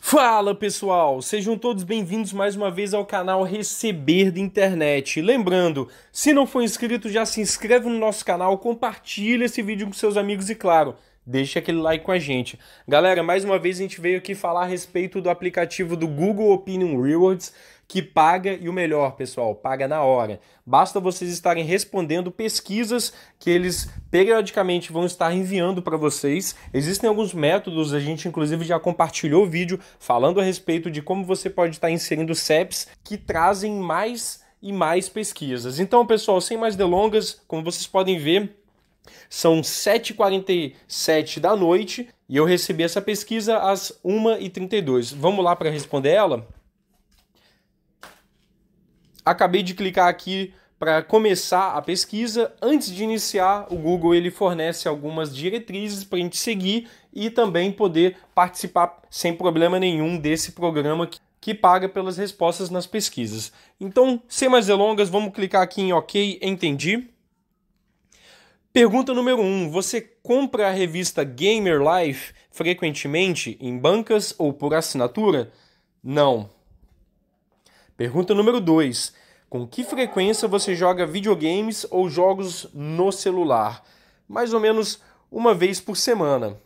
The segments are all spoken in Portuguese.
Fala pessoal, sejam todos bem-vindos mais uma vez ao canal Receber da Internet. Lembrando, se não for inscrito, já se inscreve no nosso canal, compartilha esse vídeo com seus amigos e, claro, deixa aquele like com a gente. Galera, mais uma vez a gente veio aqui falar a respeito do aplicativo do Google Opinion Rewards, que paga e o melhor, pessoal, paga na hora. Basta vocês estarem respondendo pesquisas que eles periodicamente vão estar enviando para vocês. Existem alguns métodos, a gente inclusive já compartilhou o vídeo falando a respeito de como você pode estar inserindo CEPs que trazem mais e mais pesquisas. Então, pessoal, sem mais delongas, como vocês podem ver, são 7h47 da noite e eu recebi essa pesquisa às 1h32. Vamos lá para responder ela? Acabei de clicar aqui para começar a pesquisa. Antes de iniciar, o Google ele fornece algumas diretrizes para a gente seguir e também poder participar sem problema nenhum desse programa que, que paga pelas respostas nas pesquisas. Então, sem mais delongas, vamos clicar aqui em OK, entendi. Pergunta número 1: um, Você compra a revista Gamer Life frequentemente em bancas ou por assinatura? Não. Pergunta número 2: Com que frequência você joga videogames ou jogos no celular? Mais ou menos uma vez por semana.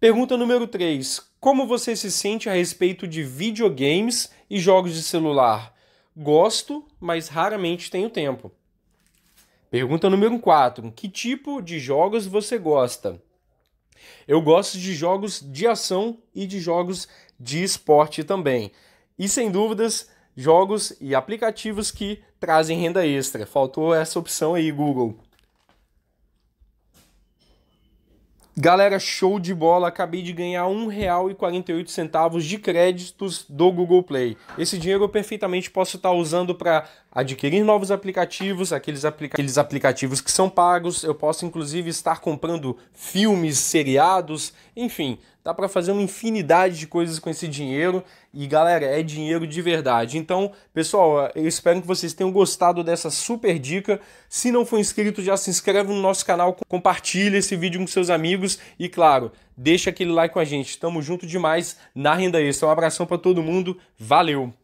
Pergunta número 3: Como você se sente a respeito de videogames e jogos de celular? Gosto, mas raramente tenho tempo. Pergunta número 4: Que tipo de jogos você gosta? Eu gosto de jogos de ação e de jogos de esporte também. E sem dúvidas, jogos e aplicativos que trazem renda extra. Faltou essa opção aí, Google. Galera, show de bola! Acabei de ganhar R$ 1,48 de créditos do Google Play. Esse dinheiro eu perfeitamente posso estar tá usando para adquirir novos aplicativos, aqueles, aplica aqueles aplicativos que são pagos, eu posso inclusive estar comprando filmes, seriados, enfim, dá para fazer uma infinidade de coisas com esse dinheiro e galera, é dinheiro de verdade. Então, pessoal, eu espero que vocês tenham gostado dessa super dica. Se não for inscrito, já se inscreve no nosso canal, compartilha esse vídeo com seus amigos e claro, deixa aquele like com a gente. Tamo junto demais na renda extra. Um abração para todo mundo. Valeu.